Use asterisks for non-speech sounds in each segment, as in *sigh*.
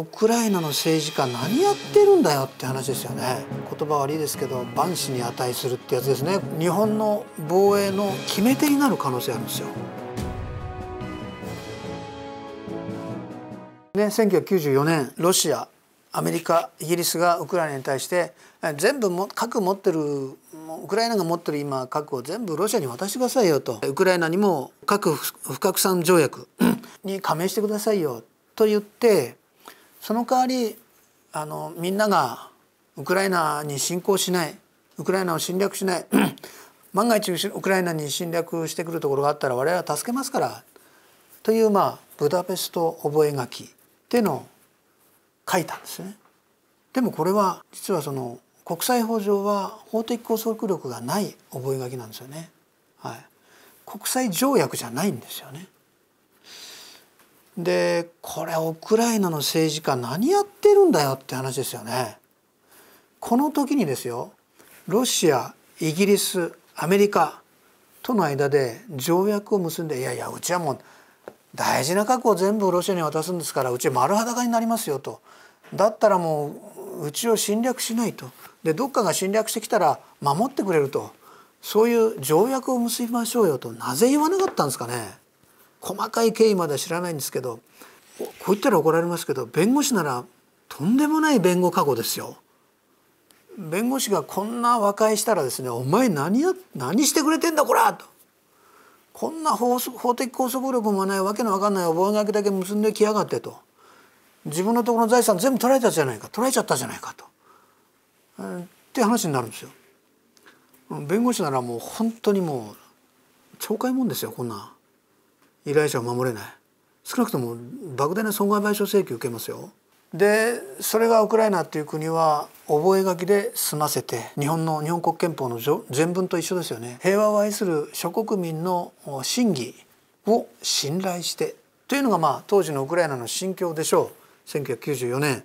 ウクライナの政治家何やってるんだよって話ですよね言葉悪いですけど万死に値するってやつですね日本の防衛の決め手になる可能性あるんですよね、1994年ロシアアメリカイギリスがウクライナに対して全部も核持ってるウクライナが持ってる今核を全部ロシアに渡してくださいよとウクライナにも核不拡散条約に加盟してくださいよと言ってその代わりあのみんながウクライナに侵攻しないウクライナを侵略しない *clears throat* 万が一ウクライナに侵略してくるところがあったら我々は助けますからというまあブダペスト覚書っていうのを書いたんですね。でもこれは実はその国際法上は法的拘束力がない覚書なんですよね。はい、国際条約じゃないんですよね。でこれウクライナの政治家何やってるんだよって話ですよね。この時にですよロシアイギリスアメリカとの間で条約を結んでいやいやうちはもう大事な核を全部ロシアに渡すんですからうち丸裸になりますよとだったらもううちを侵略しないとでどっかが侵略してきたら守ってくれるとそういう条約を結びましょうよとなぜ言わなかったんですかね。細かい経緯までは知らないんですけどこう言ったら怒られますけど弁護士ならとんでもない弁護過去ですよ。弁護士がこんな和解したらですね「お前何や何してくれてんだこら!」と。こんな法法的拘束力もないわけのわかんない覚書だけ結んできやがってと自分のところの財産全部取られたじゃないか取られちゃったじゃないかと、えー、って話になるんですよ。弁護士ならもう本当にもう懲戒もんですよこんな依頼者を守れない少なくとも莫大な損害賠償請求受けますよ。でそれがウクライナっていう国は覚書で済ませて日本の日本国憲法の全文と一緒ですよね平和を愛する諸国民の真偽を信頼してというのがまあ当時のウクライナの心境でしょう1994年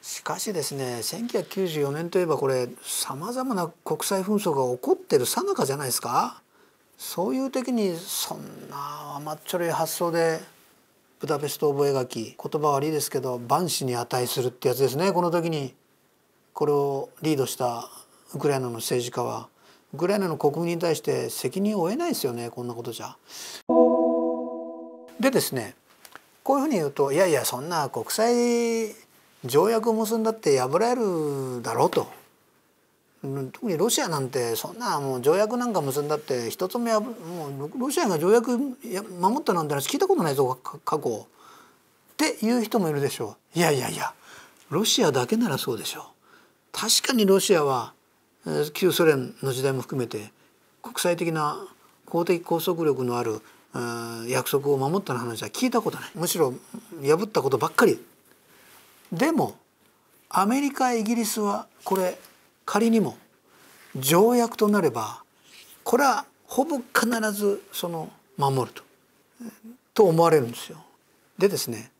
しかしですね1994年といえばこれさまざまな国際紛争が起こってるさなかじゃないですかそういう時にそんな甘っちょろい発想でブダペスト覚書言葉悪いですけど万死に値するってやつですねこの時にこれをリードしたウクライナの政治家はウクライナの国民に対して責任を負えないですよねこんなことじゃ。でですねこういうふうに言うといやいやそんな国際条約を結んだって破られるだろうと特にロシアなんてそんなもう条約なんか結んだって一つ目はもうロシアが条約守ったなんて話聞いたことないぞ過去っていう人もいるでしょういやいやいやロシアだけならそうでしょう確かにロシアは旧ソ連の時代も含めて国際的な公的拘束力のある約束を守った話は聞いたことないむしろ破ったことばっかりでもアメリカイギリスはこれ仮にも条約となればこれはほぼ必ずその守るとと思われるんですよ。でですね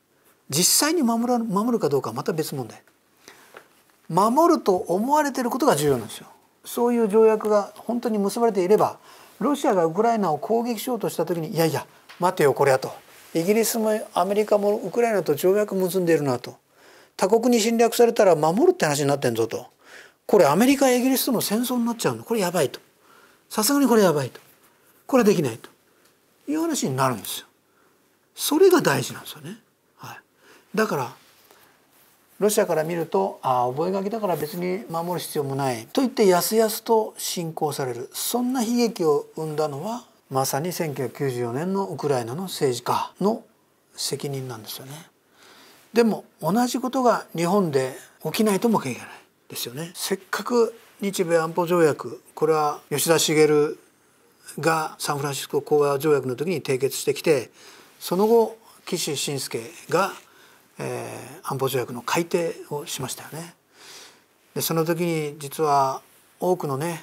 実際に守る守るかどうかはまた別問題。守ると思われていることが重要なんですよ。そういう条約が本当に結ばれていればロシアがウクライナを攻撃しようとした時にいやいや待てよこれやとイギリスもアメリカもウクライナと条約結んでいるなと他国に侵略されたら守るって話になってんぞとこれアメリカイギリスとの戦争になっちゃうのこれやばいとさすがにこれやばいとこれできないという話になるんですよ。それが大事なんですよね。はい、だからロシアから見るとああ覚書だから別に守る必要もないと言ってやすやすと侵攻されるそんな悲劇を生んだのはまさに1994年のウクライナの政治家の責任なんですよね。でも同じことが日本で起きないとも限らない。ですよねせっかく日米安保条約これは吉田茂がサンフランシスコ講和条約の時に締結してきてその後岸信介が、えー、安保条約の改定をしましたよね。でその時に実は多くのね、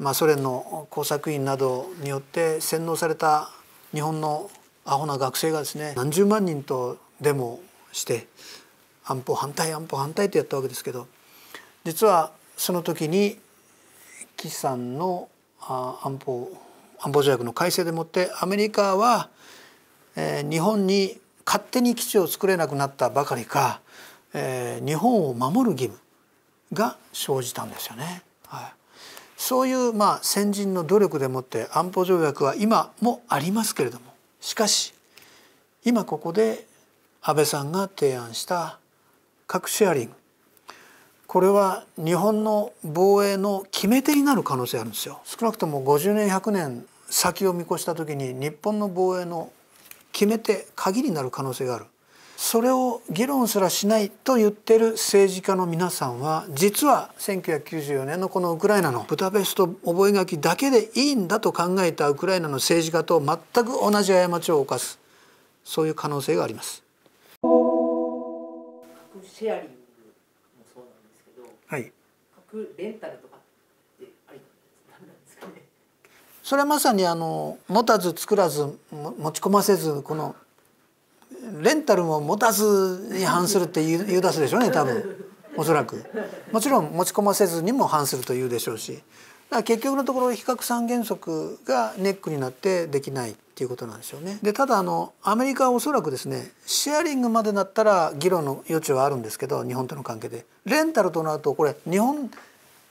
まあ、ソ連の工作員などによって洗脳された日本のアホな学生がですね何十万人とデモして安保反対安保反対ってやったわけですけど実はその時に岸さんの安保安保条約の改正でもってアメリカは、え日本に勝手に基地を作れなくなったばかりか、え日本を守る義務が生じたんですよね。はい、そういうまあ先人の努力でもって安保条約は今もありますけれどもしかし今ここで安倍さんが提案した核シェアリングこれは日本の防衛の決め手になる可能性あるんですよ少なくとも50年100年先を見越した時に日本の防衛の決め手鍵になる可能性があるそれを議論すらしないと言ってる政治家の皆さんは実は1994年のこのウクライナのブダペスト覚書だけでいいんだと考えたウクライナの政治家と全く同じ過ちを犯すそういう可能性があります。はいレンタルとかってあなんですかねそれはまさにあの持たず作らず持ち込ませずこのレンタルも持たずに反するって言う出すでしょうね多分おそらくもちろん持ち込ませずにも反するというでしょうしら結局のところ比較三原則がネックになってできないっていうことなんですよね。でただあのアメリカはおそらくですねシェアリングまでなったら議論の余地はあるんですけど日本との関係でレンタルとなるとこれ日本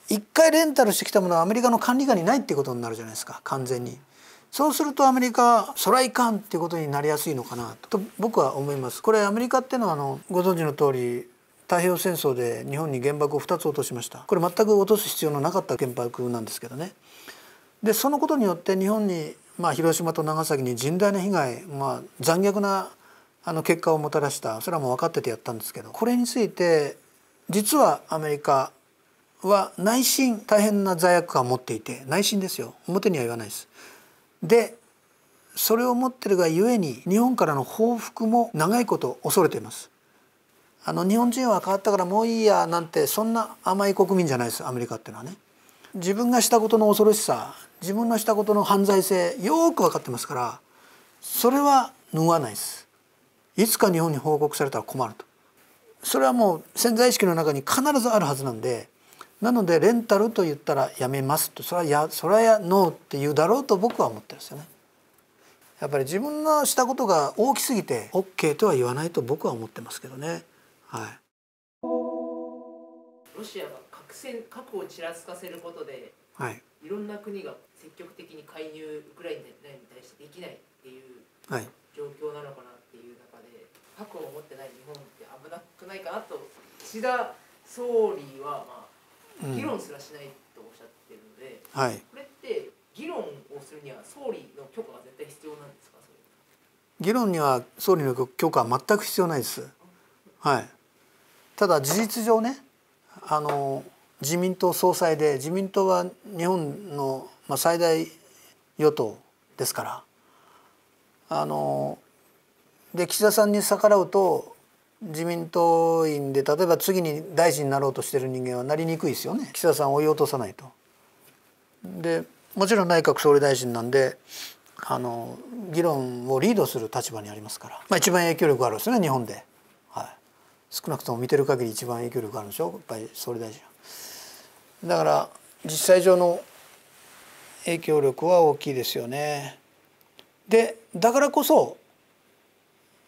一回レンタルしてきたものはアメリカの管理下にないっていうことになるじゃないですか完全に。そうするとアメリカはそらいかんっていうことになりやすいのかなと僕は思います。これアメリカってのはあのご存知の通り太平洋戦争で日本に原爆を2つ落としましたこれ全く落とす必要のなかった原爆なんですけどねでそのことによって日本に、まあ、広島と長崎に甚大な被害、まあ、残虐なあの結果をもたらしたそれはもう分かっててやったんですけどこれについて実はアメリカは内心大変な罪悪感を持っていて内心ですよ表には言わないです。でそれを持ってるがゆえに日本からの報復も長いこと恐れています。あの日本人は変わったからもういいやなんてそんな甘い国民じゃないですアメリカっていうのはね。自分がしたことの恐ろしさ自分のしたことの犯罪性よく分かってますからそれは拭わないですいつか日本に報告されたら困るとそれはもう潜在意識の中に必ずあるはずなんでなのでレンタルと言ったらやめますとそれはやそれはやノーって言うだろうと僕は思ってるんですよねやっぱり自分のしたことが大きすぎて OK とは言わないと僕は思ってますけどねはいロシアが核戦核をちらつかせることで、はい、いろんな国が積極的に介入ウクライナに対してできないっていう状況なのかなっていう中で、はい、核を持ってない日本って危なくないかなと岸田総理は、まあ、議論すらしないとおっしゃってるので、うんはい、これって議論をするには総理の許可が絶対必要なんですか議論には総理の許可は全く必要ないです。はいただ事実上ねあの自民党総裁で自民党は日本の最大与党ですからあので岸田さんに逆らうと自民党員で例えば次に大臣になろうとしてる人間はなりにくいですよね岸田さんを追い落とさないと。でもちろん内閣総理大臣なんであの議論をリードする立場にありますから、まあ、一番影響力があるんですね日本で。少なくとも見てる限り一番影響力あるでしょやっぱり総理大臣だから実際上の影響力は大きいですよね。でだからこそ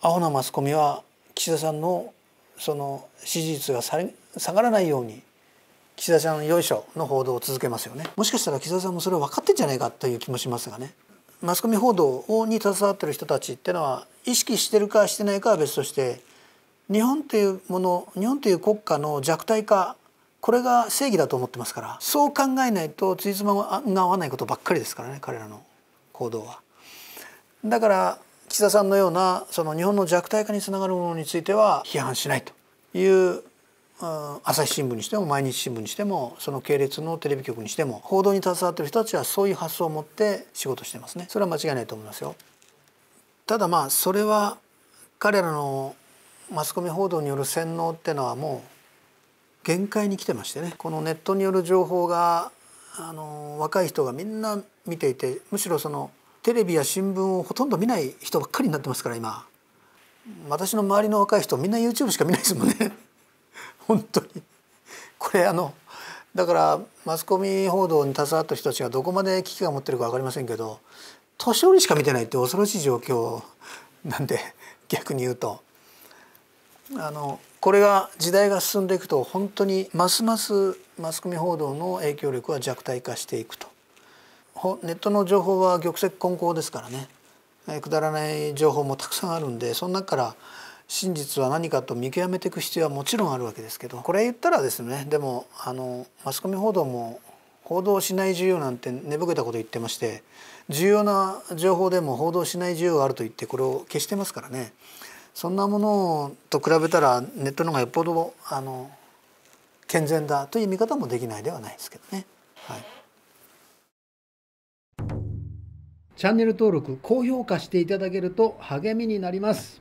アホなマスコミは岸田さんのその支持率が下がらないように岸田さんのよいしょの報道を続けますよねもしかしたら岸田さんもそれは分かってんじゃないかという気もしますがねマスコミ報道に携わってる人たちっていうのは意識してるかしてないかは別として日本というもの日本という国家の弱体化これが正義だと思ってますからそう考えないとついつまが合わないことばっかりですからね彼らの行動は。だから岸田さんのようなその日本の弱体化につながるものについては批判しないという、うん、朝日新聞にしても毎日新聞にしてもその系列のテレビ局にしても報道に携わってる人たちはそういう発想を持って仕事してますねそれは間違いないと思いますよ。ただまあそれは彼らのマスコミ報道による洗脳ってのはもう限界に来てましてねこのネットによる情報があの若い人がみんな見ていてむしろそのテレビや新聞をほとんど見ない人ばっかりになってますから今私の周りの若い人みんな YouTube しか見ないですもんね *laughs* 本当にこれあのだからマスコミ報道に携わった人たちがどこまで危機が持ってるか分かりませんけど年寄りしか見てないって恐ろしい状況なんで逆に言うとあのこれが時代が進んでいくと本当にますますマスコミ報道の影響力は弱体化していくとネットの情報は玉石混交ですからねくだらない情報もたくさんあるんでその中から真実は何かと見極めていく必要はもちろんあるわけですけどこれ言ったらですねでもあのマスコミ報道も報道しない需要なんて寝ぼけたこと言ってまして重要な情報でも報道しない需要があると言ってこれを消してますからねそんなものと比べたらネットの方がよっぽどあの健全だという見方もできないではないですけどね。はい、チャンネル登録高評価していただけると励みになります。